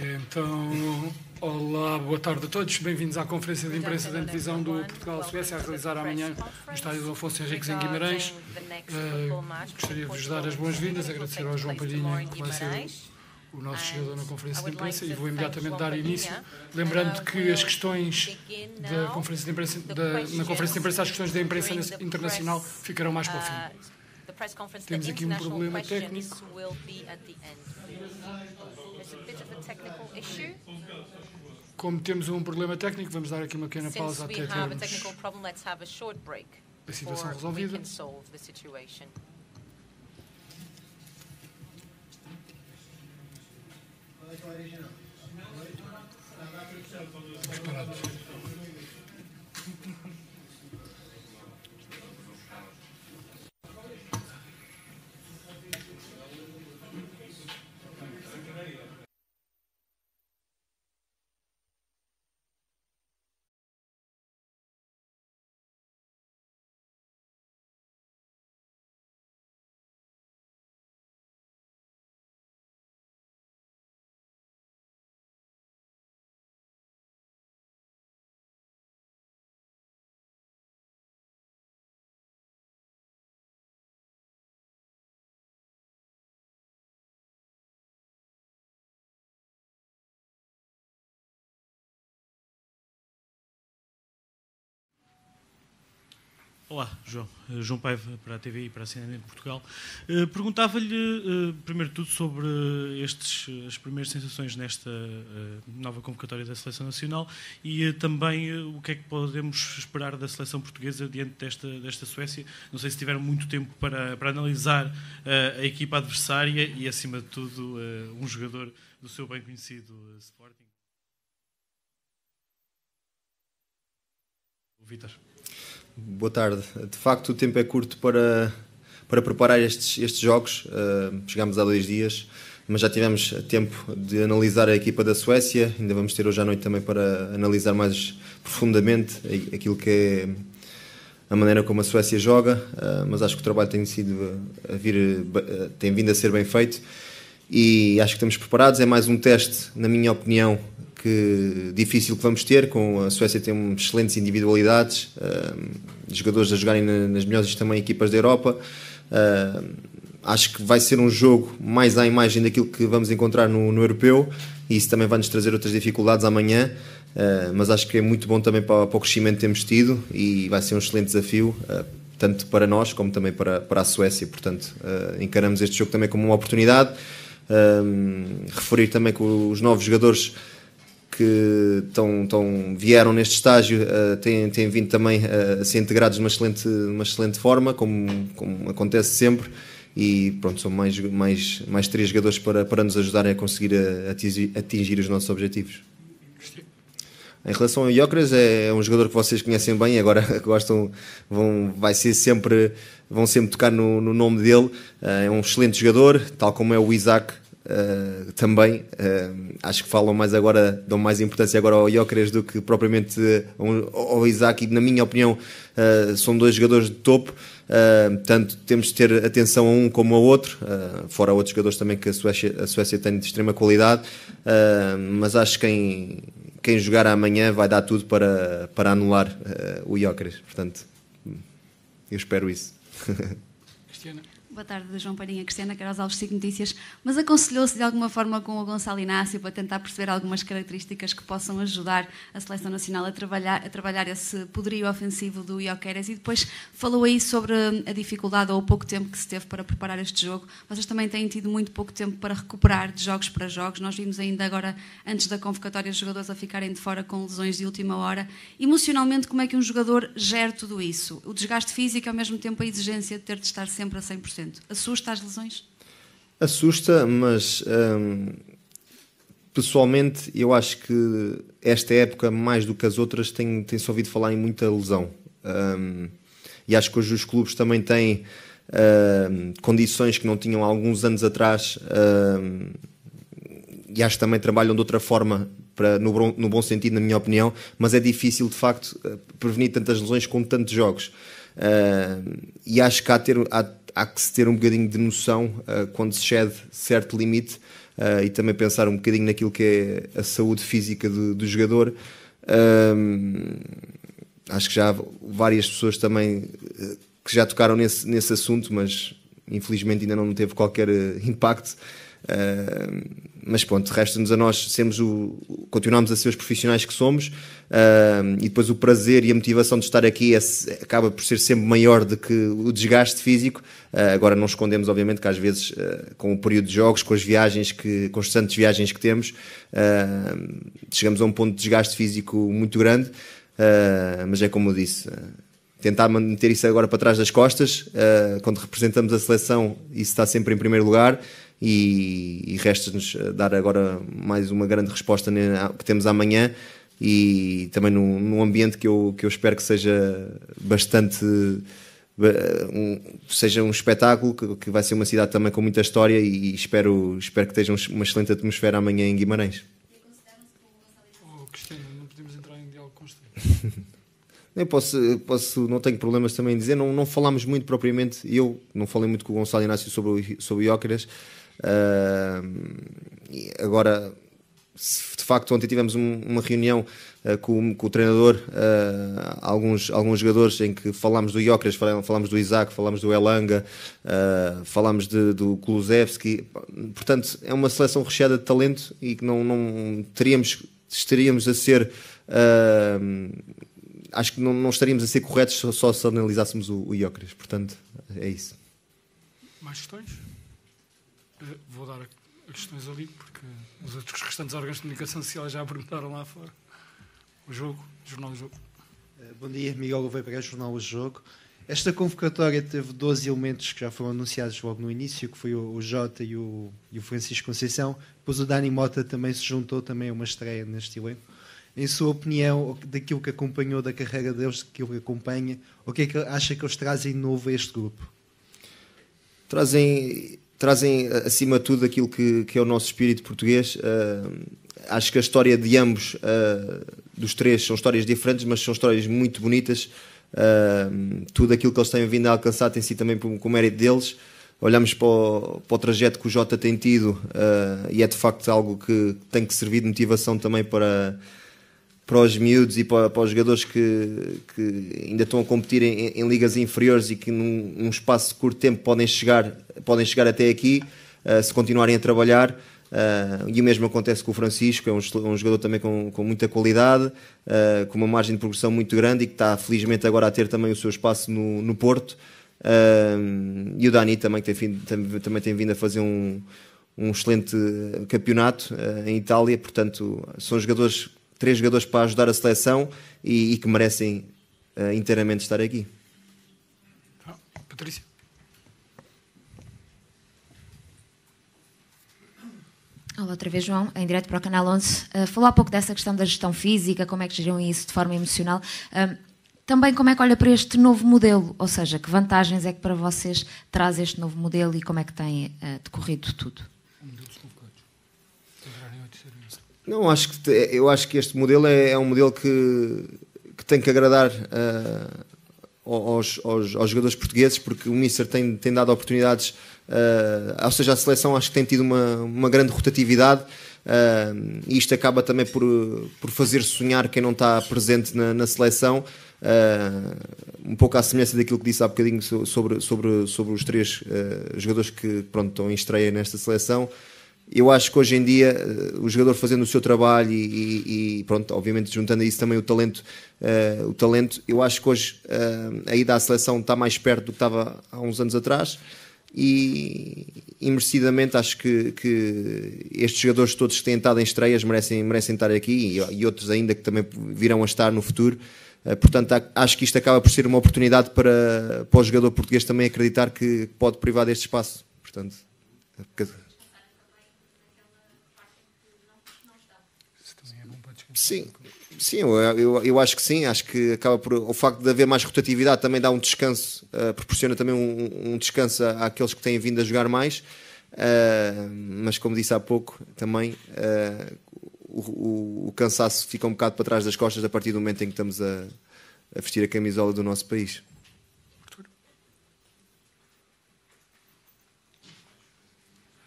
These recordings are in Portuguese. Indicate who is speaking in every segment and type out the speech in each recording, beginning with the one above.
Speaker 1: Então, olá, boa tarde a todos. Bem-vindos à conferência de imprensa da divisão do Portugal-Suécia a realizar amanhã no estádio do Afonso Henriques em Guimarães. Uh, gostaria de vos dar as boas-vindas, agradecer ao João Palhinha, que vai ser o nosso chegador na conferência de imprensa e vou imediatamente dar início, lembrando que as questões da conferência de imprensa, da, na conferência de imprensa, as questões da imprensa internacional ficarão mais para o fim. Ah, Temos aqui um problema técnico.
Speaker 2: a bit of a technical issue.
Speaker 1: Como temos um problema técnico, vamos dar aqui uma pequena pausa Since até we have a termos
Speaker 2: technical problem, let's have a short break a situação before we resolvida. can solve the situation.
Speaker 3: Olá, João. Eh, João Paiva, para a TV e para a CNN de Portugal. Eh, perguntava-lhe,
Speaker 2: eh, primeiro de tudo, sobre estes, as primeiras sensações nesta nova convocatória da Seleção Nacional e também o que é que podemos esperar da Seleção Portuguesa diante desta, desta Suécia. Não sei se tiveram muito tempo para, para analisar a equipa adversária e, acima de tudo, um jogador do seu bem conhecido Sporting. O Vítor.
Speaker 4: Boa tarde. De facto, o tempo é curto para, para preparar estes, estes jogos. Uh, chegámos há dois dias, mas já tivemos tempo de analisar a equipa da Suécia. Ainda vamos ter hoje à noite também para analisar mais profundamente aquilo que é a maneira como a Suécia joga. Uh, mas acho que o trabalho tem, sido a vir, tem vindo a ser bem feito e acho que estamos preparados. É mais um teste, na minha opinião, que difícil que vamos ter, com a Suécia tem excelentes individualidades, uh, jogadores a jogarem nas melhores também equipas da Europa. Uh, acho que vai ser um jogo mais à imagem daquilo que vamos encontrar no, no europeu e isso também vai nos trazer outras dificuldades amanhã. Uh, mas acho que é muito bom também para, para, o crescimento que temos tido e vai ser um excelente desafio, uh, tanto para nós como também para, para a Suécia. Portanto, uh, encaramos este jogo também como uma oportunidade. referir também que os novos jogadores que tão, tão vieram neste estágio uh, têm, têm vindo também uh, a ser integrados de uma excelente, uma excelente forma, como, como acontece sempre. E pronto, são mais, mais, mais três jogadores para, para nos ajudarem a conseguir eh, atingir, atingir os nossos objetivos. Em relação ao Iocres, é, é um jogador que vocês conhecem bem, agora gostam, vão, vai ser sempre, vão sempre tocar no, no nome dele. É um excelente jogador, tal como é o Isaac, eh, também uh, acho que falam mais agora, dão mais importância agora ao Jóqueres do que propriamente ao Isaac, e na minha opinião uh, são dois jogadores de topo. Uh, portanto, temos de ter atenção a um como ao outro, fora outros jogadores também que a Suécia, a Suécia tem de extrema qualidade. mas acho que quem, quem jogar amanhã vai dar tudo para, para anular o Jóqueres. Portanto, eu espero isso.
Speaker 1: Cristiana.
Speaker 5: Boa tarde, João Palhinha, Cristiana Carlos Alves, Cic Notícias. Mas aconselhou-se de alguma forma com o Gonçalo Inácio para tentar perceber algumas características que possam ajudar a Seleção Nacional a trabalhar, a trabalhar esse poderio ofensivo do Ioqueres e depois falou aí sobre hum, a dificuldade ou o pouco tempo que se teve para preparar este jogo. Vocês também têm tido muito pouco tempo para recuperar de jogos para jogos. Nós vimos ainda agora, antes da convocatória, os jogadores a ficarem de fora com lesões de última hora. Emocionalmente, como é que um jogador gera tudo isso? O desgaste físico e é, ao mesmo tempo a exigência de ter de estar sempre a 100%. Assusta as lesões?
Speaker 4: Assusta, mas hum, pessoalmente eu acho que esta época, mais do que as outras, tem-se tem ouvido falar em muita lesão. Hum, e acho que hoje os clubes também têm hum, condições que não tinham há alguns anos atrás hum, e acho que também trabalham de outra forma, para, no, bom, no bom sentido, na minha opinião, mas é difícil de facto eh, prevenir tantas lesões com tantos jogos. Uh, e acho que há, ter, há há que se ter um bocadinho de noção uh, quando se cede certo limite uh, e também pensar um bocadinho naquilo que é a saúde física do, do jogador. Ah, acho que já várias pessoas também que já tocaram nesse, nesse assunto, mas infelizmente ainda não teve qualquer impacto. Uh, mas pronto, resta-nos a nós sermos o, continuarmos a ser os profissionais que somos uh, e depois o prazer e a motivação de estar aqui é, acaba por ser sempre maior do que o desgaste físico. Uh, agora não escondemos, obviamente, que às vezes uh, com o período de jogos, com as viagens que, com as constantes viagens que temos, ah, chegamos a um ponto de desgaste físico muito grande, mas é como eu disse tentar manter isso agora para trás das costas. Uh, quando representamos a seleção, isso está sempre em primeiro lugar e, e resta-nos eh, dar agora mais uma grande resposta que temos amanhã e também num, num ambiente que eu, que eu espero que seja bastante um, seja um espetáculo que, que, vai ser uma cidade também com muita história e, espero, espero que esteja uma excelente atmosfera amanhã em Guimarães. Oh, não podemos entrar em diálogo constante. Eu posso, posso, não tenho problemas também em dizer, não, não falámos muito propriamente, eu não falei muito com o Gonçalo Inácio sobre, sobre o Iócaras, agora, de facto, ontem tivemos um, uma reunião uh, com, com, o treinador, uh, alguns, alguns jogadores, em que falámos do Iocres, falámos do Isaac, falámos do Elanga, uh, falámos de, do Kulusevski. Portanto, é uma seleção recheada de talento e que não, não teríamos, estaríamos a ser. acho que não, não, estaríamos a ser corretos só, só se analisássemos o, o Iocres. Portanto, é isso.
Speaker 1: Mais questões? Vou dar as questões ali, porque os outros restantes órgãos de comunicação social já perguntaram lá fora. O Jogo, Jornal do Jogo.
Speaker 4: Eh, bom dia, Miguel Gouveia para o Jornal do Jogo. Esta convocatória teve 12 elementos que já foram anunciados logo no início, que foi o Jota e o, e o Francisco Conceição, pois o Dani Mota também se juntou também a uma estreia neste elenco. Em sua opinião, daquilo que acompanhou da carreira deles, daquilo que acompanha, o que é que acha que eles trazem novo a este grupo? Trazem trazem eh, acima de tudo aquilo que, que é o nosso espírito português. Uh, acho que a história de ambos, uh, dos três, são histórias diferentes, mas são histórias muito bonitas. Uh, tudo aquilo que eles têm vindo a alcançar tem sido também com o mérito deles. Olhamos para o, para o trajeto que o Jota tem tido e é de facto algo que tem que servir de motivação também para para os miúdos e para, para os jogadores que, que, ainda estão a competir em, em ligas inferiores e que num, num, espaço de curto tempo podem chegar, podem chegar até aqui, uh, se continuarem a trabalhar. Uh, e o mesmo acontece com o Francisco, é um, um jogador também com, com muita qualidade, uh, com uma margem de progressão muito grande e que está felizmente agora a ter também o seu espaço no, no Porto. e o Dani também, que tem, também, também tem vindo a fazer um, um excelente campeonato em Itália, portanto, são jogadores três jogadores para ajudar a seleção e, e que merecem uh, inteiramente estar aqui.
Speaker 1: Patrícia.
Speaker 5: Olá, outra vez, João, em direto para o Canal 11. Uh, eh, falou há pouco dessa questão da gestão física, como é que geriam isso de forma emocional. Uh, também como é que olha para este novo modelo? Ou seja, que vantagens é que para vocês traz este novo modelo e como é que tem uh, decorrido tudo?
Speaker 4: Não, acho que eu acho que este modelo é, é um modelo que, que tem que agradar uh, aos, aos, aos, jogadores portugueses, porque o Mister tem, tem dado oportunidades, uh, ou seja, a seleção acho que tem tido uma, uma grande rotatividade. Uh, e isto acaba também por, por fazer sonhar quem não está presente na, na seleção, uh, um pouco à semelhança daquilo que disse há bocadinho sobre, sobre, sobre os três uh, jogadores que pronto, estão em estreia nesta seleção eu acho que hoje em dia eh, o jogador fazendo o seu trabalho e, e pronto, obviamente juntando a isso também o talento, uh, o talento eu acho que hoje uh, a ida à seleção está mais perto do que estava há uns anos atrás e, e merecidamente acho que, que, estes jogadores todos que têm estado em estreias merecem, merecem estar aqui e, e outros ainda que também virão a estar no futuro. portanto, acho que isto acaba por ser uma oportunidade para, para o jogador português também acreditar que pode privar deste espaço. Portanto, Sim, sim, eu, eu, acho que sim. Acho que acaba por. O facto de haver mais rotatividade também dá um descanso, uh, proporciona também um, um descanso àqueles que têm vindo a jogar mais. Uh, mas como disse há pouco, também uh, o, o, o, cansaço fica um bocado para trás das costas a partir do momento em que estamos a, a vestir a camisola do nosso país.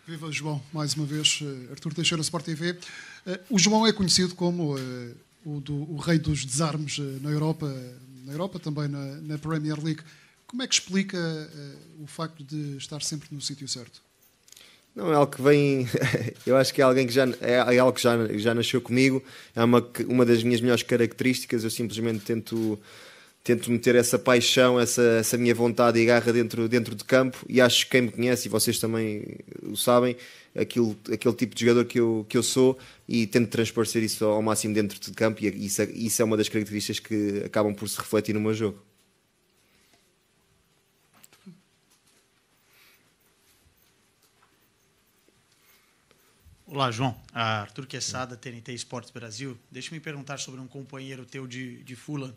Speaker 1: Viva João, mais uma vez, eh, Artur Teixeira, Sport TV. Eh, o João é conhecido como eh, o, do, o rei dos desarmes na Europa, na Europa também na, na Premier League. Como é que explica o facto de estar sempre no sítio certo?
Speaker 4: Não, é algo que vem. eu acho que é alguém que já é, é algo que já, já nasceu comigo. É uma, uma das minhas melhores características. Eu simplesmente tento tento meter essa paixão, essa, essa minha vontade e garra dentro, dentro de campo. E acho que quem me conhece, e vocês também o sabem, aquilo, aquele tipo de jogador que eu, que eu sou e tento transparecer isso ao máximo dentro de campo. E isso, isso é uma das características que acabam por se refletir no meu jogo.
Speaker 3: Olá, João. Ah, Arthur Quesada, TNT Esportes Brasil. Deixa-me perguntar sobre um companheiro teu de, de Fulham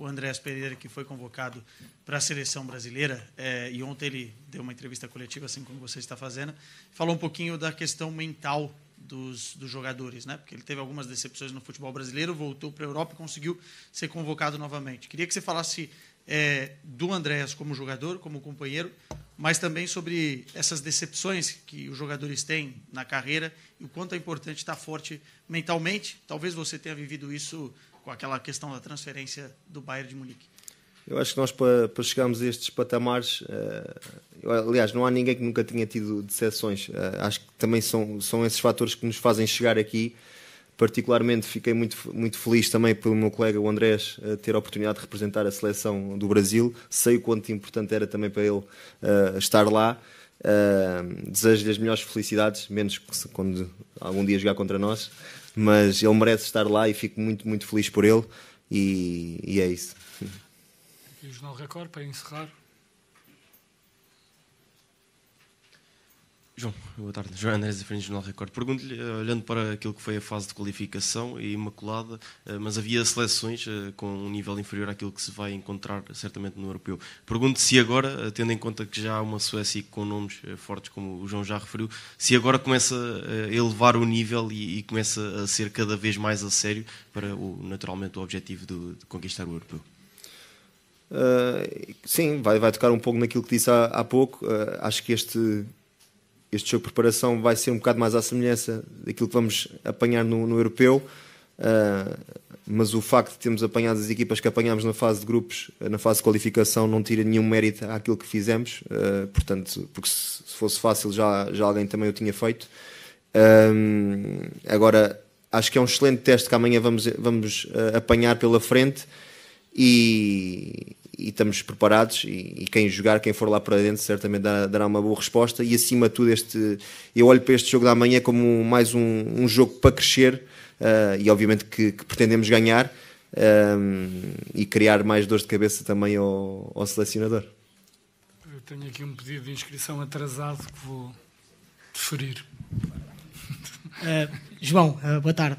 Speaker 3: o Andrés Pereira, que foi convocado para a seleção brasileira, é, e ontem ele deu uma entrevista coletiva, assim como você está fazendo, falou um pouquinho da questão mental dos, dos jogadores, né? Porque ele teve algumas decepções no futebol brasileiro, voltou para a Europa e conseguiu ser convocado novamente. Queria que você falasse é, do Andrés como jogador, como companheiro, mas também sobre essas decepções que os jogadores têm na carreira e o quanto é importante estar forte mentalmente. Talvez você tenha vivido isso com aquela questão da transferência do Bayern de Munique?
Speaker 4: Eu acho que nós, para, para chegarmos a estes patamares, uh, aliás, não há ninguém que nunca tenha tido decepções. Uh, acho que também são, são esses fatores que nos fazem chegar aqui. Particularmente, fiquei muito, muito feliz também pelo meu colega, o Andrés, uh, ter a oportunidade de representar a seleção do Brasil. Sei o quanto importante era também para ele estar lá. Desejo-lhe as melhores felicidades, menos quando algum dia jogar contra nós mas ele merece estar lá e fico muito, muito feliz por ele. E, e é isso.
Speaker 1: Aqui o Jornal Record, para encerrar,
Speaker 4: João, boa
Speaker 3: tarde. João Andrés Frente Jornal Record. Pergunto-lhe, eh, olhando para aquilo que foi a fase de qualificação e imaculada, eh, mas havia seleções eh, com um nível inferior àquilo que se vai encontrar certamente no europeu. Pergunto se agora, tendo em conta que já há uma Suécia com nomes fortes, como o João já referiu, se agora começa a elevar o nível e, e começa a ser cada vez mais a sério para, o, naturalmente, o objetivo de, de conquistar o europeu.
Speaker 4: Uh, sim, vai, vai tocar um pouco naquilo que disse há, há pouco. Uh, acho que este este jogo de preparação vai ser um bocado mais à semelhança daquilo que vamos apanhar no, no europeu. Uh, mas o facto de termos apanhado as equipas que apanhámos na fase de grupos, na fase de qualificação, não tira nenhum mérito àquilo que fizemos, uh, portanto, porque se, se, fosse fácil já, já alguém também o tinha feito. Um, ah, agora, acho que é um excelente teste que amanhã vamos, vamos uh, apanhar pela frente e, e estamos preparados e, e, quem jogar, quem for lá para dentro, certamente dará, dará, uma boa resposta. E acima de tudo, este, eu olho para este jogo da manhã como mais um, um jogo para crescer uh, e obviamente que, que pretendemos ganhar eh, e criar mais dores de cabeça também ao, ao selecionador.
Speaker 1: Eu tenho aqui um pedido de inscrição atrasado que vou deferir. Uh, João, uh, boa tarde.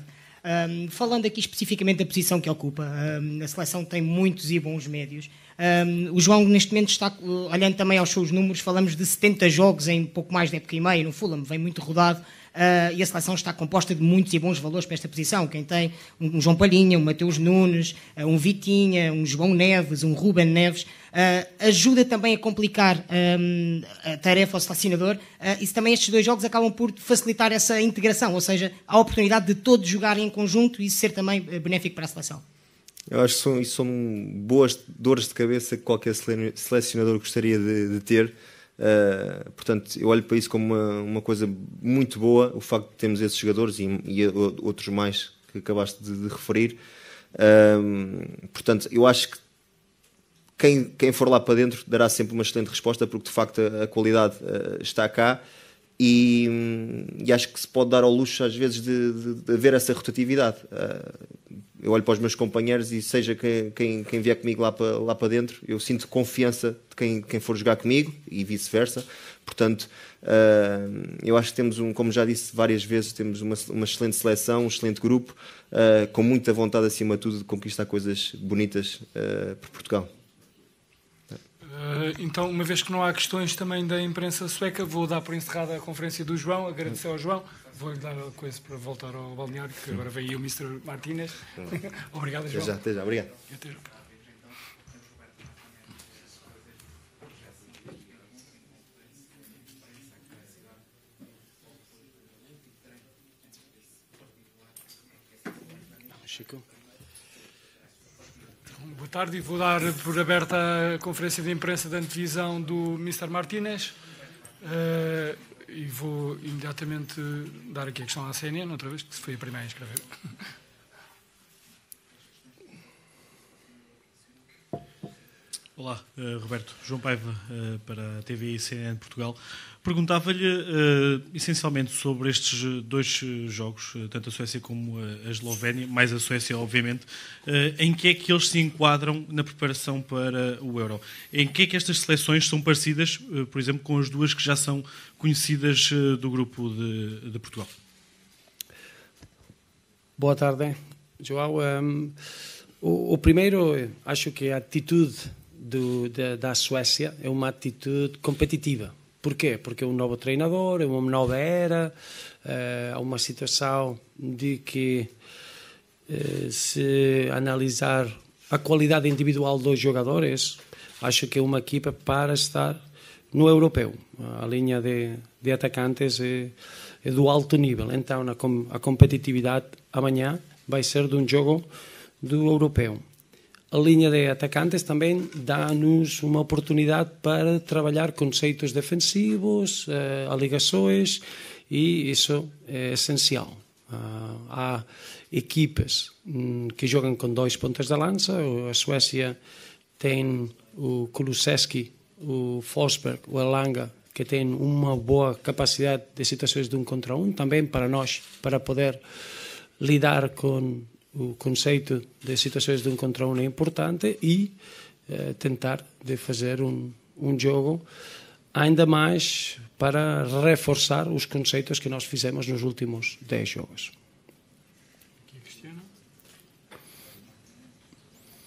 Speaker 1: Um, falando aqui especificamente da posição que ocupa, um, a seleção tem muitos e bons médios. Um, o João, neste momento, está olhando também aos seus números, falamos de 70 jogos em pouco mais de época e meia no Fulham, vem muito rodado. Uh, e a seleção está composta de muitos e bons valores para esta posição. Quem tem um, João Palhinha, um Mateus Nunes, uh, um Vitinha, um João Neves, um Ruben Neves, uh, ajuda também a complicar um, a tarefa ao selecionador e também estes dois jogos acabam por facilitar essa integração, ou seja, a oportunidade de todos jogarem em conjunto e isso ser também eh, benéfico para a seleção.
Speaker 4: Eu acho que são, são boas dores de cabeça que qualquer selecionador gostaria de, de ter. Uh, portanto, eu olho para isso como uma, uma, coisa muito boa, o facto de termos esses jogadores e, e outros mais que acabaste de, de referir. Uh, portanto, eu acho que quem, quem for lá para dentro dará sempre uma excelente resposta, porque de facto a, a qualidade uh, está cá. E, e, acho que se pode dar ao luxo às vezes de, de, de haver essa rotatividade. Uh, eu olho para os meus companheiros e seja quem, quem, quem vier comigo lá para, lá para dentro, eu sinto confiança de quem, quem for jogar comigo e vice-versa. Portanto, uh, eu acho que temos, um, como já disse várias vezes, temos uma, uma excelente seleção, um excelente grupo, uh, com muita vontade, acima de tudo, de conquistar coisas bonitas uh, por Portugal.
Speaker 1: Então, uma vez que não há questões também da imprensa sueca, vou dar por encerrada a conferência do João, agradecer ao João. Vou-lhe dar a coisa para voltar ao balneário, que agora vem aí o Mr. Martínez. obrigado, João. Até já, até já, obrigado. Até já. Chico. Então, boa tarde e vou dar por aberta a conferência de imprensa da antevisão do Mr. Martínez. Uh, e vou imediatamente dar aqui a questão à CNN, outra vez, que foi a primeira a escrever.
Speaker 2: Olá, eh, Roberto. João Paiva, eh, para a TV e CNN Portugal. Perguntava-lhe eh, essencialmente sobre estes dois jogos, tanto a Suécia como a Eslovénia, mais a Suécia, obviamente, em que é que eles se enquadram na preparação para o Euro? Em que é que estas seleções são parecidas, por exemplo, com as duas que já são conhecidas do grupo de, de Portugal? Boa tarde,
Speaker 6: João. Um, ehm, o, o primeiro, acho que é a atitude do, da, da Suécia é uma atitude competitiva. Porquê? Porque é um novo treinador, é uma nova era, eh, há é uma situação de que eh, se analisar a qualidade individual dos jogadores, acho que é uma equipa para estar no europeu. A linha de, de atacantes é, é do alto nível. Então, a, com, a competitividade amanhã vai ser de um jogo do europeu. A linha de atacantes também dá-nos uma oportunidade para trabalhar conceitos defensivos, eh, e isso é essencial. Ah, há equipas hum, que jogam com dois pontas da lança, a Suécia tem o Kulusevski, o Forsberg, o Elanga, que tem uma boa capacidade de situações de um contra um, também para nós, para poder lidar com o conceito de situações de um contra um é importante e eh, tentar de fazer um, um jogo ainda mais para reforçar os conceitos que nós fizemos nos últimos 10 jogos.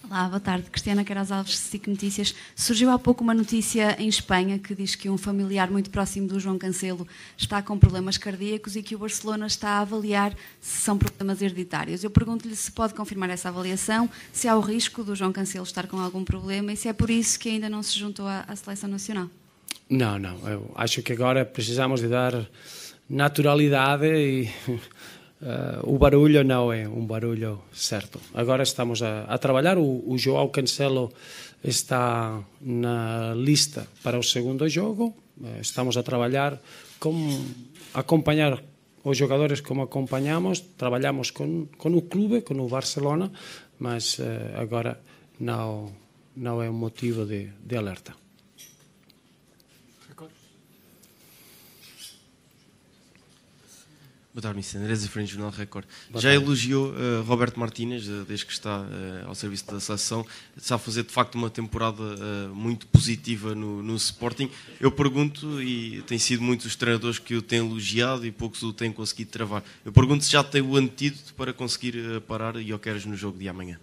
Speaker 5: Olá, boa tarde. Cristiana Caras Alves, SIC Notícias. Surgiu há pouco uma notícia em Espanha que diz que um familiar muito próximo do João Cancelo está com problemas cardíacos e que o Barcelona está a avaliar se são problemas hereditários. Eu pergunto-lhe se pode confirmar essa avaliação, se há o risco do João Cancelo estar com algum problema e se é por isso que ainda não se juntou à, Seleção Nacional.
Speaker 6: Não, não. Eu acho que agora precisamos de dar naturalidade e Uh, o barulho não é um barulho certo. Agora estamos a, a trabalhar. O, o, João Cancelo está na lista para o segundo jogo. Uh, estamos a trabalhar com acompanhar os jogadores como acompanhamos. Trabalhamos com, com o clube, com o Barcelona, mas uh, agora não, não é um motivo de, de alerta.
Speaker 3: Boa tarde, Miss Andrés, diferente Jornal Record. Boa Já tarde. elogiou uh, Roberto Martínez, eh, desde que está uh, ao serviço da seleção. Está a fazer, de facto, uma temporada muito positiva no, no, Sporting. Eu pergunto, e tem sido muitos os treinadores que o têm elogiado e poucos o têm conseguido travar. Eu pergunto se já tem o antídoto para conseguir parar o Jokeres no jogo de amanhã.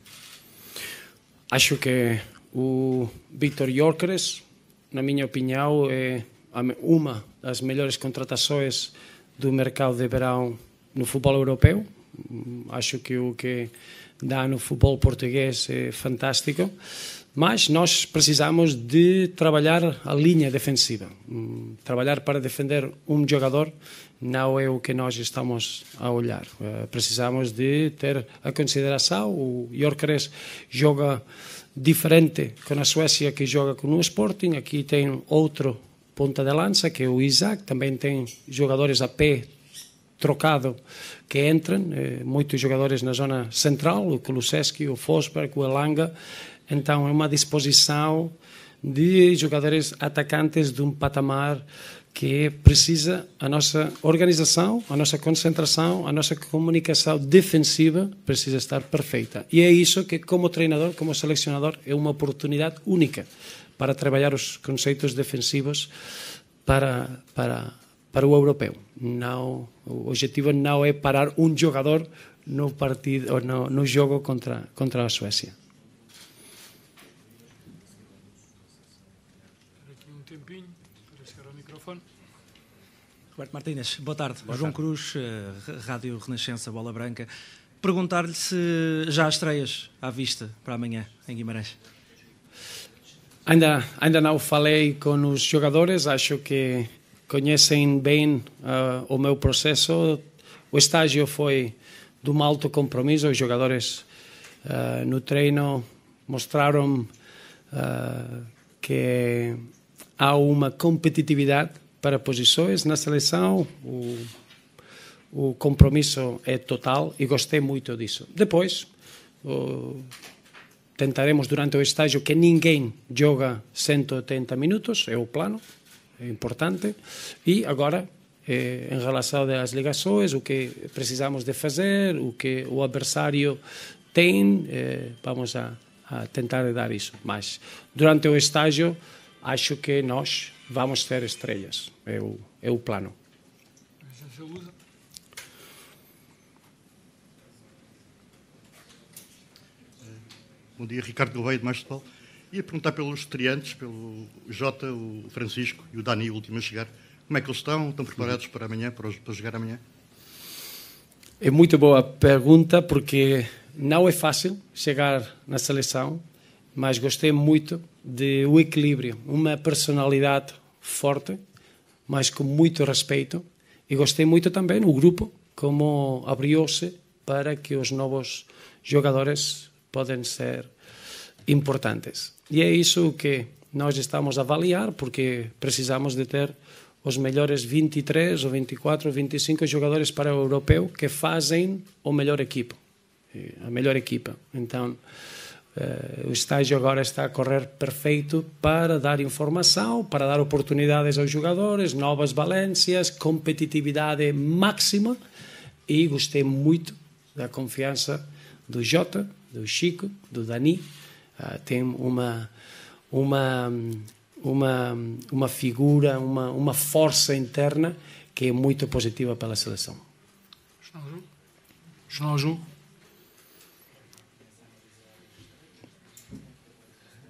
Speaker 6: Acho que o Victor Jokeres, na minha opinião, é uma das melhores contratações do mercado de verão no futebol europeu. Acho que o que dá no futebol português é fantástico. Mas nós precisamos de trabalhar a linha defensiva. Trabalhar para defender um jogador não é o que nós estamos a olhar. Eh, precisamos de ter a consideração. O Jorqueres joga diferente com a Suécia que joga com o Sporting. Aqui tem outro ponta de lança, que é o Isaac, também tem jogadores a pé trocado que entram, eh, muitos jogadores na zona central, o Kulusevski, o Fosberg, o Elanga, então é uma disposição de jogadores atacantes de um patamar que precisa a nossa organização, a nossa concentração, a nossa comunicação defensiva precisa estar perfeita. E é isso que, como treinador, como selecionador, é uma oportunidade única para trabalhar os conceitos defensivos para, para, para o europeu. Não, o objetivo não é parar um jogador no partido ou no, no jogo contra, contra a Suécia.
Speaker 2: Roberto Martínez, boa tarde. Boa João tarde. Cruz, eh, Rádio Renascença, Bola Branca. Perguntar-lhe se já há estreias à vista para amanhã em Guimarães.
Speaker 6: Ainda, ainda não falei com os jogadores, acho que conhecem bem uh, o meu processo. O estágio foi de um alto compromisso, os jogadores uh, no treino mostraram uh, que há uma competitividade para posições na seleção, o, o compromisso é total e gostei muito disso. Depois, tentaremos durante o estágio que ninguém joga 180 minutos, é o plano, é importante. E agora, eh, em relação às ligações, o que precisamos de fazer, o que o adversário tem, eh, vamos a, a tentar dar isso. Mas durante o estágio, acho que nós vamos ter estrelas, é o, é o plano.
Speaker 2: Bom dia, Ricardo Gouveia de Paulo. Ia perguntar pelos triantes, pelo Jota, o Francisco e o Dani, o último a chegar. Como é que eles estão? Estão preparados para amanhã, para, para jogar amanhã?
Speaker 6: É muito boa pergunta, porque não é fácil chegar na seleção, mas gostei muito do equilíbrio, uma personalidade forte, mas com muito respeito. E gostei muito também do grupo, como abriu-se para que os novos jogadores podem ser importantes. E é isso que nós estamos a avaliar, porque precisamos de ter os melhores 23 ou 24 ou 25 jogadores para o europeu que fazem o melhor equipo, a melhor equipa. Então, o estágio agora está a correr perfeito para dar informação, para dar oportunidades aos jogadores, novas valências, competitividade máxima. E gostei muito da confiança do Jota, do Chico, do Dani, ah, tem uma, uma, uma, uma figura, uma, uma força interna que é muito positiva para a seleção.
Speaker 4: João Ju.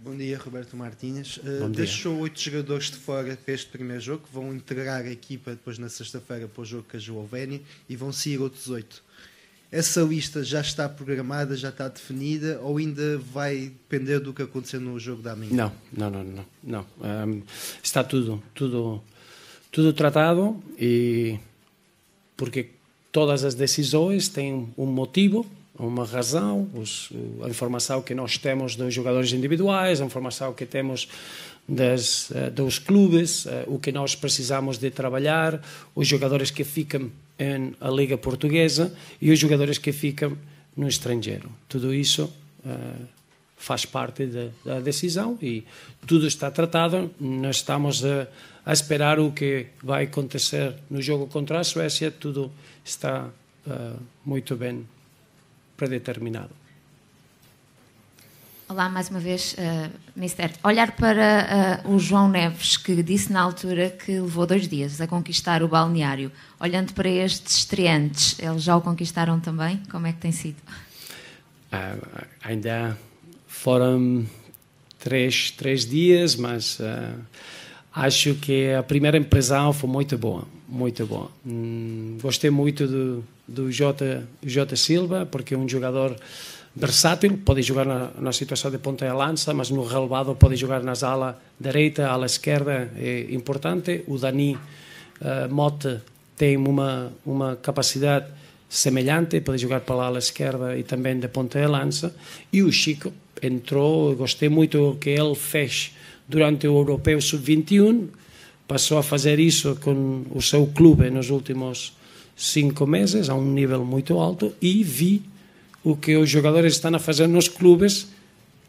Speaker 4: Bom dia, Roberto Martins. Uh, ah, deixou oito jogadores de fora para este primeiro jogo, vão integrar a equipa depois na sexta-feira para o jogo com a Eslovénia e vão seguir outros oito essa lista já está programada, já está definida ou ainda vai depender do que acontecer no jogo da manhã? Não,
Speaker 6: não, não, não. não. Um, está tudo, tudo, tudo tratado e porque todas as decisões têm um motivo, uma razão, os, a informação que nós temos dos jogadores individuais, a informação que temos das, eh, dos clubes, eh, o que nós precisamos de trabalhar, os jogadores que ficam a Liga Portuguesa e os jogadores que ficam no estrangeiro. Tudo isso uh, faz parte de, da decisão e tudo está tratado. Nós estamos a, a, esperar o que vai acontecer no jogo contra a Suécia. Tudo está uh, muito bem predeterminado.
Speaker 5: Olá mais uma vez, uh, Mister. Olhar para uh, o João Neves, que disse na altura que levou dois dias a conquistar o balneário. Olhando para estes estreantes, eles já o conquistaram também? Como é que tem sido?
Speaker 6: Uh, ainda foram três, três dias, mas uh, acho que a primeira impressão foi muito boa, muito boa. Hum, gostei muito do, do J Jota Silva, porque é um jogador versátil, pode jogar na, na situação de ponta de lança, mas no relevado pode jogar nas ala direita, ala esquerda, é importante. O Dani uh, Mote tem uma, uma capacidade semelhante, pode jogar pela ala esquerda e também de ponta de lança. E o Chico entrou, gostei muito do que ele fez durante o Europeu Sub-21, passou a fazer isso com o seu clube nos últimos cinco meses, a um nível muito alto, e vi o que os jogadores estão a fazer nos clubes,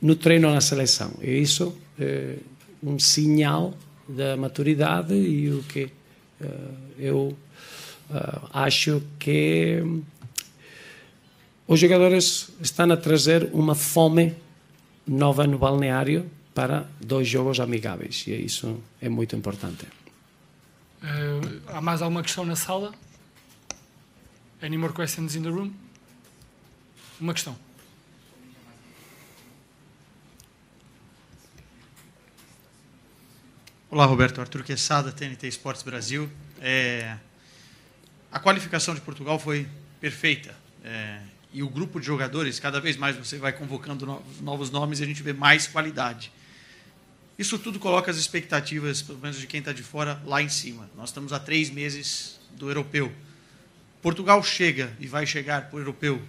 Speaker 6: no treino na seleção. E isso é eh, um sinal da maturidade e o que uh, eu uh, acho que os jogadores estão a trazer uma fome nova no balneário para dois jogos amigáveis e isso é muito importante.
Speaker 1: Uh, há mais alguma questão na sala? Any more questions in the room? uma questão.
Speaker 3: Olá, Roberto. Arthur Quesada, TNT Esportes Brasil. É, a qualificação de Portugal foi perfeita. É, e o grupo de jogadores, cada vez mais você vai convocando novos nomes e a gente vê mais qualidade. Isso tudo coloca as expectativas, pelo menos de quem está de fora, lá em cima. Nós estamos a três meses do europeu. Portugal chega e vai chegar para o europeu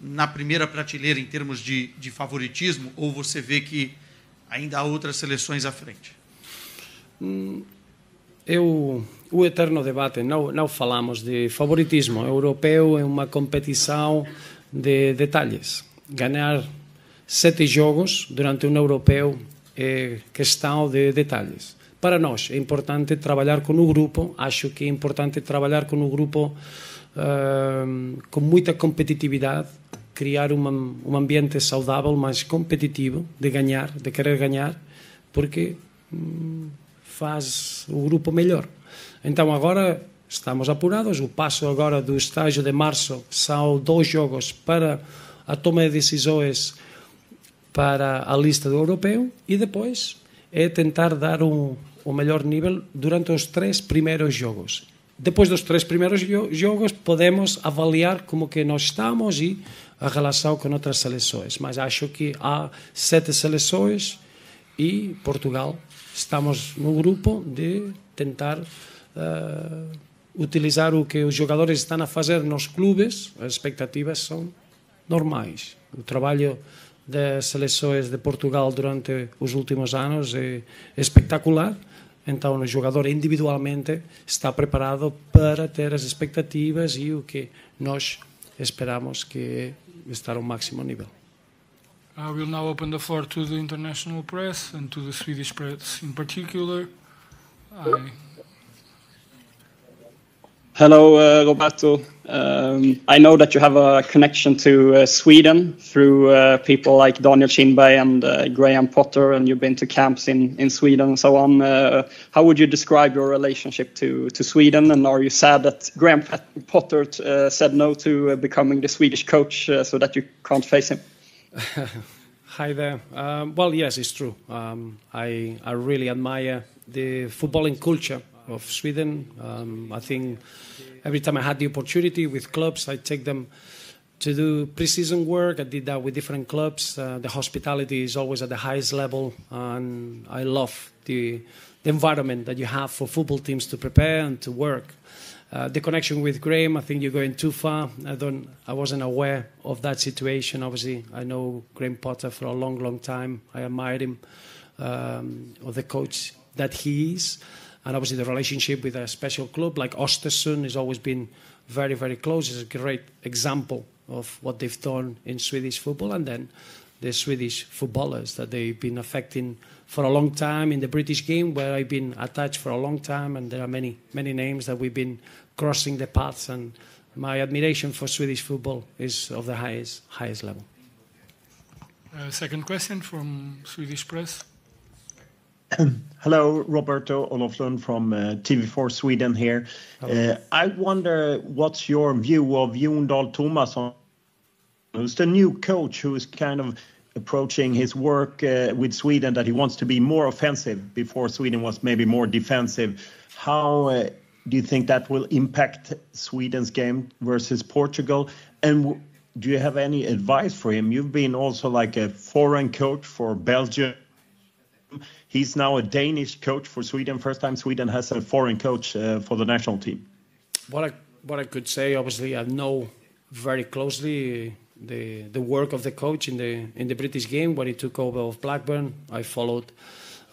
Speaker 3: na primeira prateleira em termos de, de favoritismo, ou você vê que ainda há outras seleções à frente?
Speaker 6: Hum, eu, o eterno debate, não, não falamos de favoritismo. O europeu é uma competição de detalhes. Ganhar sete jogos durante um europeu é questão de detalhes. Para nós é importante trabalhar com o grupo, acho que é importante trabalhar com o grupo com muita competitividade, criar uma, um ambiente saudável, mais competitivo, de ganhar, de querer ganhar, porque hum, faz o grupo melhor. Então agora estamos apurados, o passo agora do estágio de março são dois jogos para a toma de decisões para a lista do europeu e depois é tentar dar um, o melhor nível durante os três primeiros jogos depois dos três primeiros jogos podemos avaliar como que nós estamos e a relação com outras seleções. Mas acho que há sete seleções e Portugal estamos no grupo de tentar uh, utilizar o que os jogadores estão a fazer nos clubes. As expectativas são normais. O trabalho das seleções de Portugal durante os últimos anos é espetacular então, o jogador individualmente está preparado para ter as expectativas e o que nós esperamos que é estar ao máximo nível.
Speaker 1: I will now open the floor to the international press and to the Swedish press in particular. I...
Speaker 2: Hello, uh, Roberto. Um, I know that you have a connection to uh, Sweden through uh, people like Daniel Kinberg and uh, Graham Potter, and you've been to camps in, in Sweden and so on. Uh, how would you describe your relationship to, to Sweden? And are you sad that Graham Potter uh, said no to becoming the Swedish coach so that you can't face him?
Speaker 6: Hi there. Um, well, yes, it's true. Um, I, I really admire the footballing culture of Sweden. Um, I think every time I had the opportunity with clubs, I take them to do pre-season work. I did that with different clubs. Uh, the hospitality is always at the highest level, and I love the, the environment that you have for football teams to prepare and to work. Uh, the connection with Graham, I think you're going too far. I don't, I wasn't aware of that situation. Obviously, I know Graham Potter for a long, long time. I admired him, um, or the coach that he is and obviously the relationship with a special club like Ostersund has always been very, very close. It's a great example of what they've done in Swedish football, and then the Swedish footballers that they've been affecting for a long time in the British game, where I've been attached for a long time, and there are many, many names that we've been crossing the paths, and my admiration for Swedish football is of the highest, highest level.
Speaker 1: Uh, second question from Swedish press.
Speaker 2: Hello, Roberto Olofsson from uh, TV4 Sweden here. Uh, I wonder what's your view of Jon Dahl who's the new coach who's kind of approaching his work uh, with Sweden that he wants to be more offensive before Sweden was maybe more defensive. How uh, do you think that will impact Sweden's game versus Portugal? And do you have any advice for him? You've been also like a foreign coach for Belgium He's now a Danish coach for Sweden. First time Sweden has a foreign coach uh, for the national team. What I
Speaker 6: what I could say, obviously, I know very closely the the work of the coach in the in the British game when he took over of Blackburn. I followed.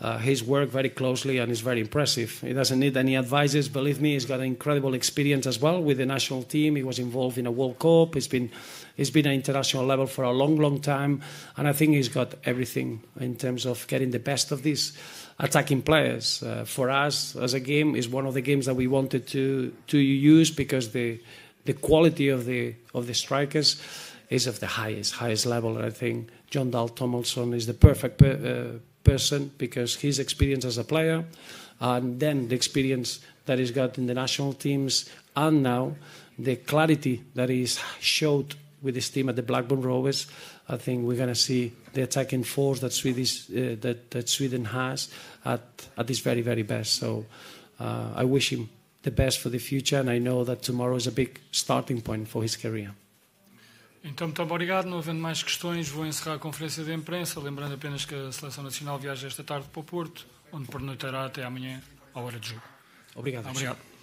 Speaker 6: Uh, his work very closely and it's very impressive. He doesn't need any advisors, believe me. He's got an incredible experience as well with the national team. He was involved in a World Cup. He's been He's been at international level for a long, long time, and I think he's got everything in terms of getting the best of these attacking players. Uh, for us, as a game, is one of the games that we wanted to to use because the the quality of the of the strikers is of the highest highest level. And I think John Dal Tomlinson is the perfect per, uh, person because his experience as a player, and then the experience that he's got in the national teams, and now the clarity that he's showed with this team at the Blackburn Rovers. I think we're going to see the attacking force that, Swedish, uh, that, that Sweden has at, at its very, very best. So uh, I wish him the best for the future, and I know that tomorrow is a big starting point for his career.
Speaker 1: Então, muito obrigado. Não havendo mais questões, vou encerrar a conferência de imprensa, lembrando apenas que a Seleção Nacional viaja esta tarde para o Porto, onde pernoitará até amanhã, à hora de jogo. Obrigado. Obrigado.